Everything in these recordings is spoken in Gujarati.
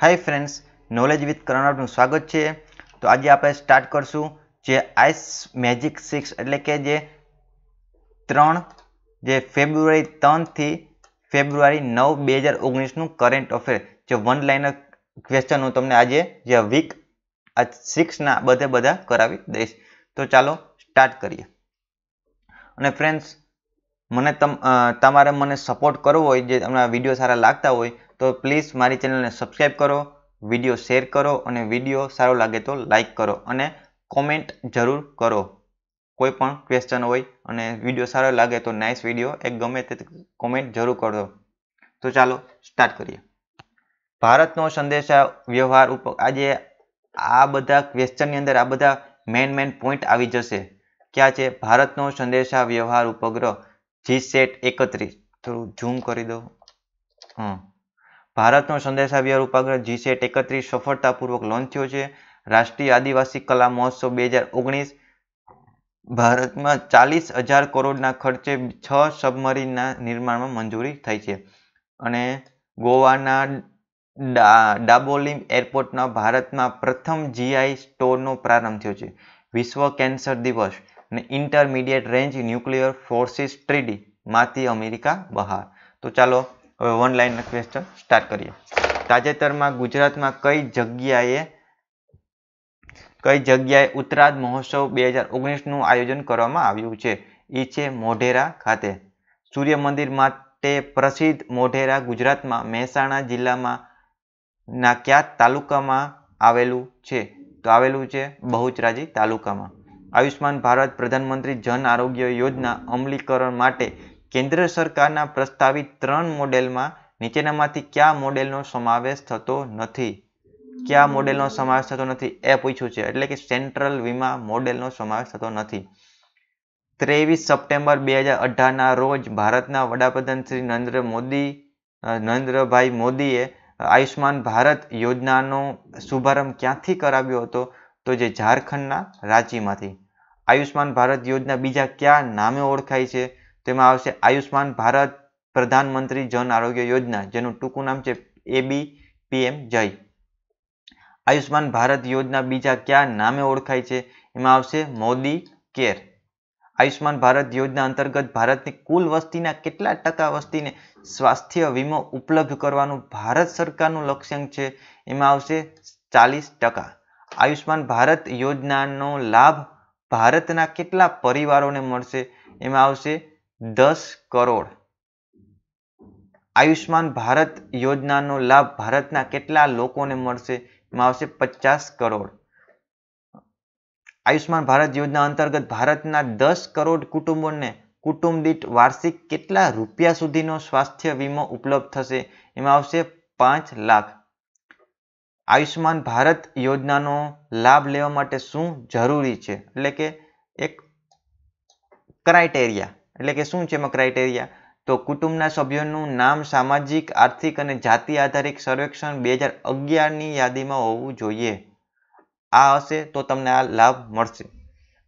હાય ફ્રેન્ડ્સ નોલેજ વિથ કર્ણાવટનું સ્વાગત છે તો આજે આપણે સ્ટાર્ટ કરશું જે આઈસ મેજિક સિક્સ એટલે કે જે ત્રણ જે ફેબ્રુઆરી ત્રણથી ફેબ્રુઆરી નવ બે હજાર ઓગણીસનું કરંટ અફેર જે વન લાઇનર ક્વેશ્ચન હું તમને આજે જે વીક આ સિક્સના બધે બધા કરાવી દઈશ તો ચાલો સ્ટાર્ટ કરીએ અને ફ્રેન્ડ્સ મને તમારે મને સપોર્ટ કરવો હોય જે તમને વિડીયો સારા લાગતા હોય તો પ્લીઝ મારી ચેનલને સબસ્ક્રાઈબ કરો વિડીયો શેર કરો અને વિડીયો સારો લાગે તો લાઈક કરો અને કોમેન્ટ જરૂર કરો કોઈ પણ ક્વેશ્ચન હોય અને વિડીયો સારો લાગે તો નાઇસ વિડીયો એક ગમે તે કોમેન્ટ જરૂર કરો તો ચાલો સ્ટાર્ટ કરીએ ભારતનો સંદેશા વ્યવહાર ઉપર આજે આ બધા ક્વેશ્ચનની અંદર આ બધા મેન મેન પોઈન્ટ આવી જશે ક્યાં છે ભારતનો સંદેશા વ્યવહાર ઉપગ્રહ જી સેટ એકત્રીસ થોડું ઝૂમ કરી દઉં હં ભારતનો સંદેશાવ્યવહાર ઉપગ્રહ જીસેટ એકત્રીસ સફળતાપૂર્વક લોન્ચ થયો છે રાષ્ટ્રીય આદિવાસી કલા મહોત્સવ બે હજાર ઓગણીસ ભારતમાં ચાલીસ હજાર કરોડના ખર્ચે છ સબમરીનના નિર્માણમાં મંજૂરી થઈ છે અને ગોવાના ડાબોલીમ એરપોર્ટના ભારતમાં પ્રથમ જીઆઈ સ્ટોરનો પ્રારંભ થયો છે વિશ્વ કેન્સર દિવસ અને ઇન્ટરમીડિયેટ રેન્જ ન્યુક્લિયર ફોર્સિસ ટ્રીડીમાંથી અમેરિકા બહાર તો ચાલો હવે વન લાઈન ક્વેશ્ચન સ્ટાર્ટ કરીએ તાજેતરમાં ગુજરાતમાં કઈ જગ્યાએ કઈ જગ્યાએ ઉત્તરાધ મહોત્સવ બે હજાર ઓગણીસનું આયોજન કરવામાં આવ્યું છે એ છે મોઢેરા ખાતે સૂર્ય મંદિર માટે પ્રસિદ્ધ મોઢેરા ગુજરાતમાં મહેસાણા જિલ્લામાં ના ક્યા તાલુકામાં આવેલું છે તો આવેલું છે બહુચરાજી તાલુકામાં આયુષ્યમાન ભારત પ્રધાનમંત્રી જન આરોગ્ય યોજના અમલીકરણ માટે કેન્દ્ર સરકારના પ્રસ્તાવિત ત્રણ મોડેલમાં નીચેનામાંથી કયા મોડેલનો સમાવેશ થતો નથી કયા મોડેલનો સમાવેશ થતો નથી એ પૂછ્યું છે એટલે કે સેન્ટ્રલ વીમા મોડેલનો સમાવેશ થતો નથી ત્રેવીસ સપ્ટેમ્બર બે હજાર અઢારના રોજ ભારતના વડાપ્રધાન શ્રી નરેન્દ્ર મોદી નરેન્દ્રભાઈ મોદીએ આયુષ્યમાન ભારત યોજનાનો શુભારંભ ક્યાંથી કરાવ્યો હતો તો જે ઝારખંડના રાંચીમાંથી આયુષ્યમાન ભારત યોજના બીજા કયા નામે ઓળખાય છે તેમાં આવશે આયુષ્માન ભારત પ્રધાનમંત્રી જન આરોગ્ય યોજના જેનું ટૂંકું નામ છે એબી પીએમ જય આયુષ્માન ભારત યોજના બીજા કયા નામે ઓળખાય છે એમાં આવશે મોદી કેર આયુષ્માન ભારત યોજના અંતર્ગત ભારતની કુલ વસ્તીના કેટલા ટકા વસ્તીને સ્વાસ્થ્ય વીમો ઉપલબ્ધ કરવાનું ભારત સરકારનું લક્ષ્યાંક છે એમાં આવશે ચાલીસ ટકા આયુષ્માન ભારત યોજનાનો લાભ ભારતના કેટલા પરિવારોને મળશે એમાં આવશે દસ કરોડ આયુષ્માન ભારત યોજનાનો લાભ ભારતના કેટલા લોકોને મળશે એમાં આવશે પચાસ કરોડ આયુષ્માન ભારત યોજના અંતર્ગત ભારતના દસ કરોડ કુટુંબોને કુટુંબ દીઠ વાર્ષિક કેટલા રૂપિયા સુધીનો સ્વાસ્થ્ય વીમો ઉપલબ્ધ થશે એમાં આવશે પાંચ લાખ આયુષ્માન ભારત યોજનાનો લાભ લેવા માટે શું જરૂરી છે એટલે કે એક ક્રાઇટેરિયા એટલે કે શું છે એમાં ક્રાઇટેરિયા તો કુટુંબના સભ્યોનું નામ સામાજિક આર્થિક અને જાતિ આધારિત સર્વેક્ષણ બે હજાર અગિયારની યાદીમાં હોવું જોઈએ આ હશે તો તમને આ લાભ મળશે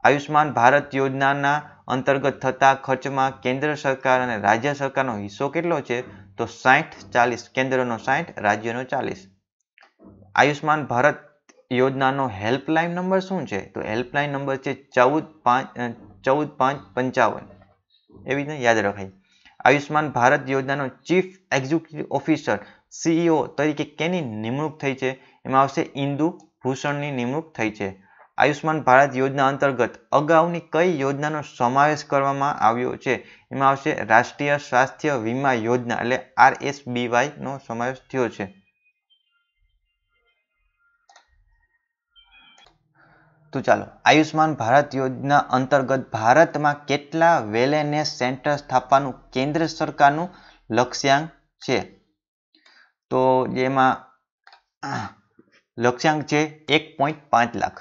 આયુષ્માન ભારત યોજનાના અંતર્ગત થતા ખર્ચમાં કેન્દ્ર સરકાર અને રાજ્ય સરકારનો હિસ્સો કેટલો છે તો સાઠ ચાલીસ કેન્દ્રનો સાઠ રાજ્યનો ચાલીસ આયુષ્માન ભારત યોજનાનો હેલ્પલાઇન નંબર શું છે તો હેલ્પલાઇન નંબર છે ચૌદ પાંચ ચૌદ પાંચ પંચાવન એવી રીતે યાદ રખાય આયુષ્માન ભારત યોજનાનો ચીફ એક્ઝિક્યુટિવ ઓફિસર સીઈઓ તરીકે કેની નિમણૂક થઈ છે એમાં આવશે ઇન્દુ ભૂષણની નિમણૂક થઈ છે આયુષ્માન ભારત યોજના અંતર્ગત અગાઉની કઈ યોજનાનો સમાવેશ કરવામાં આવ્યો છે એમાં આવશે રાષ્ટ્રીય સ્વાસ્થ્ય વીમા યોજના એટલે આર આરએસબીવાયનો સમાવેશ થયો છે તો ચાલો આયુષ્માન ભારત યોજના અંતર્ગત ભારતમાં કેટલા વેલેનેસ સેન્ટર સ્થાપવાનું કેન્દ્ર સરકારનું લક્ષ્યાંક છે તો જેમાં લક્ષ્યાંક છે એક પોઈન્ટ પાંચ લાખ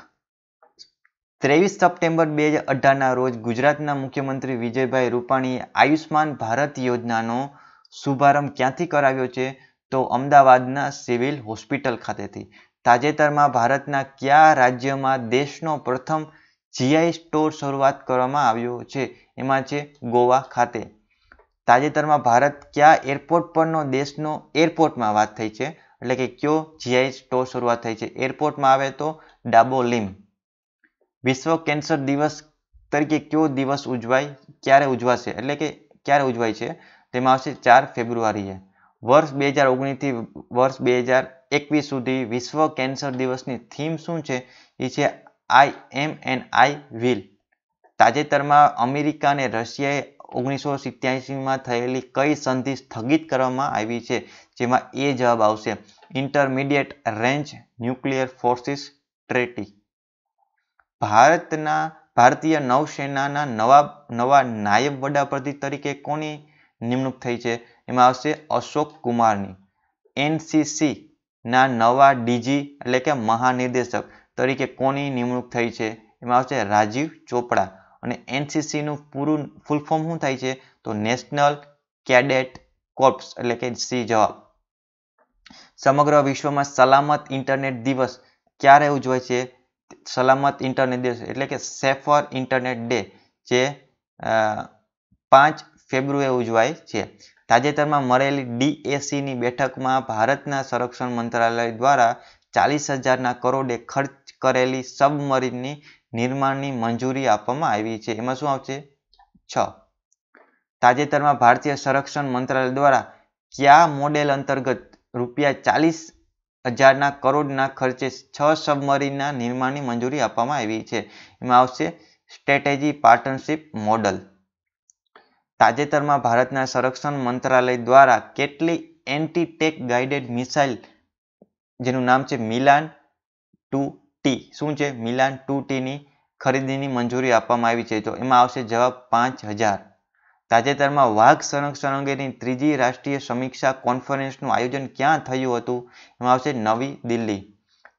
ત્રેવીસ સપ્ટેમ્બર બે હજાર અઢારના રોજ ગુજરાતના મુખ્યમંત્રી વિજયભાઈ રૂપાણીએ આયુષ્માન ભારત યોજનાનો શુભારંભ ક્યાંથી કરાવ્યો છે તો અમદાવાદના સિવિલ હોસ્પિટલ ખાતેથી તાજેતરમાં ભારતના કયા રાજ્યમાં દેશનો પ્રથમ જીઆઈ સ્ટોર શરૂઆત કરવામાં આવ્યો છે એમાં છે ગોવા ખાતે તાજેતરમાં ભારત કયા એરપોર્ટ પરનો દેશનો એરપોર્ટમાં વાત થઈ છે એટલે કે કયો જીઆઈ સ્ટોર શરૂઆત થઈ છે એરપોર્ટમાં આવે તો ડાબોલીમ વિશ્વ કેન્સર દિવસ તરીકે કયો દિવસ ઉજવાય ક્યારે ઉજવાશે એટલે કે ક્યારે ઉજવાય છે તેમાં આવશે ચાર ફેબ્રુઆરીએ વર્ષ બે હજાર ઓગણીસથી વર્ષ બે હજાર એકવીસ સુધી વિશ્વ કેન્સર દિવસની થીમ શું છે એ છે આઈ એમ એન્ડ આઈ વિલ તાજેતરમાં અમેરિકા અને રશિયાએ ઓગણીસો સિત્યાસીમાં થયેલી કઈ સંધિ સ્થગિત કરવામાં આવી છે જેમાં એ જવાબ આવશે intermediate range nuclear forces treaty ભારતના ભારતીય નૌસેનાના નવા નવા નાયબ વડાપ્રધાન તરીકે કોની નિમણૂક થઈ છે એમાં આવશે અશોક કુમારની એનસીસી ના નવા ડીજી એટલે કે મહાનિર્દેશક તરીકે કોની નિમણૂક થઈ છે એમાં આવશે રાજીવ ચોપડા અને એનસીસીનું પૂરું ફૂલ ફોર્મ શું થાય છે તો નેશનલ કેડેટ કોર્પ્સ એટલે કે સી જવાબ સમગ્ર વિશ્વમાં સલામત ઇન્ટરનેટ દિવસ ક્યારે ઉજવાય છે સલામત ઇન્ટરનેટ દિવસ એટલે કે સેફર ઇન્ટરનેટ ડે જે પાંચ ફેબ્રુઆરી ઉજવાય છે તાજેતરમાં મળેલી ડીએસીની બેઠકમાં ભારતના સંરક્ષણ મંત્રાલય દ્વારા ચાલીસ હજારના કરોડે ખર્ચ કરેલી સબમરીનની નિર્માણની મંજૂરી આપવામાં આવી છે એમાં શું આવશે છ તાજેતરમાં ભારતીય સંરક્ષણ મંત્રાલય દ્વારા કયા મોડેલ અંતર્ગત રૂપિયા ચાલીસ હજારના કરોડના ખર્ચે છ સબમરીનના નિર્માણની મંજૂરી આપવામાં આવી છે એમાં આવશે સ્ટ્રેટેજી પાર્ટનરશિપ મોડલ તાજેતરમાં ભારતના સંરક્ષણ મંત્રાલય દ્વારા કેટલી એન્ટીટેક ગાઈડેડ મિસાઇલ જેનું નામ છે મિલાન ટુ ટી શું છે મિલાન ટુ ટીની ખરીદીની મંજૂરી આપવામાં આવી છે તો એમાં આવશે જવાબ પાંચ હજાર તાજેતરમાં વાઘ સંરક્ષણ અંગેની ત્રીજી રાષ્ટ્રીય સમીક્ષા કોન્ફરન્સનું આયોજન ક્યાં થયું હતું એમાં આવશે નવી દિલ્હી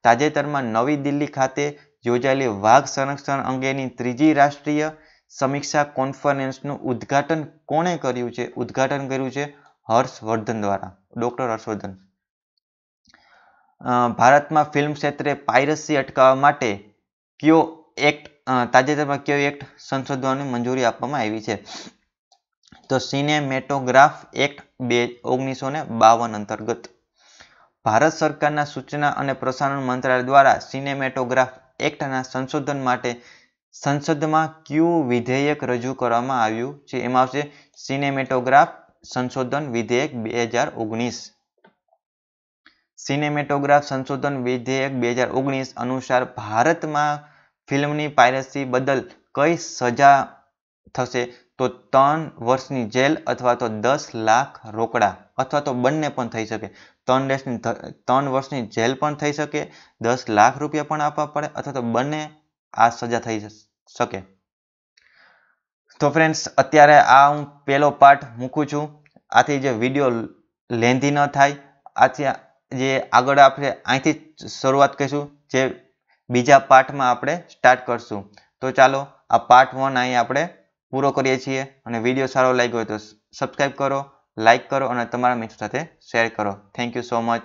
તાજેતરમાં નવી દિલ્હી ખાતે યોજાયેલી વાઘ સંરક્ષણ અંગેની ત્રીજી રાષ્ટ્રીય સમીક્ષા કોન્ફરન્સનું ઉદ્ઘાટન કોણે કર્યું છે ઉદ્ઘાટન કર્યું છે હર્ષવર્ધન દ્વારા ડૉક્ટર હર્ષવર્ધન ભારતમાં ફિલ્મ ક્ષેત્રે પાયરસી અટકાવવા માટે કયો એક્ટ તાજેતરમાં કયો એક્ટ સંશોધવાની મંજૂરી આપવામાં આવી છે તો સિનેમેટોગ્રાફ એક્ટ બે ઓગણીસો ને બાવન અંતર્ગત ભારત સરકારના સૂચના અને પ્રસારણ મંત્રાલય દ્વારા સિનેમેટોગ્રાફ એક્ટના સંશોધન માટે સંસદમાં કયું વિધેયક રજૂ કરવામાં આવ્યું છે એમાં આવશે સિનેમેટોગ્રાફ સંશોધન વિધેયક બે હજાર ઓગણીસ સિનેમેટોગ્રાફ સંશોધન વિધેયક બે હજાર ઓગણીસ અનુસાર ભારતમાં ફિલ્મની પાયરસી બદલ કઈ સજા થશે તો ત્રણ વર્ષની જેલ અથવા તો દસ લાખ રોકડા અથવા તો બંને પણ થઈ શકે ત્રણ દેશની ત્રણ વર્ષની જેલ પણ થઈ શકે દસ લાખ રૂપિયા પણ આપવા પડે અથવા તો બંને આ સજા થઈ શકે તો ફ્રેન્ડ્સ અત્યારે આ હું પહેલો પાર્ટ મૂકું છું આથી જે વિડીયો લેન્ધી ન થાય આથી જે આગળ આપણે અહીંથી શરૂઆત કરીશું જે બીજા પાર્ટમાં આપણે સ્ટાર્ટ કરશું તો ચાલો આ પાર્ટ વન અહીં આપણે પૂરો કરીએ છીએ અને વિડીયો સારો લાગ્યો હોય તો સબસ્ક્રાઈબ કરો લાઇક કરો અને તમારા મિત્રો સાથે શેર કરો થેન્ક યુ સો મચ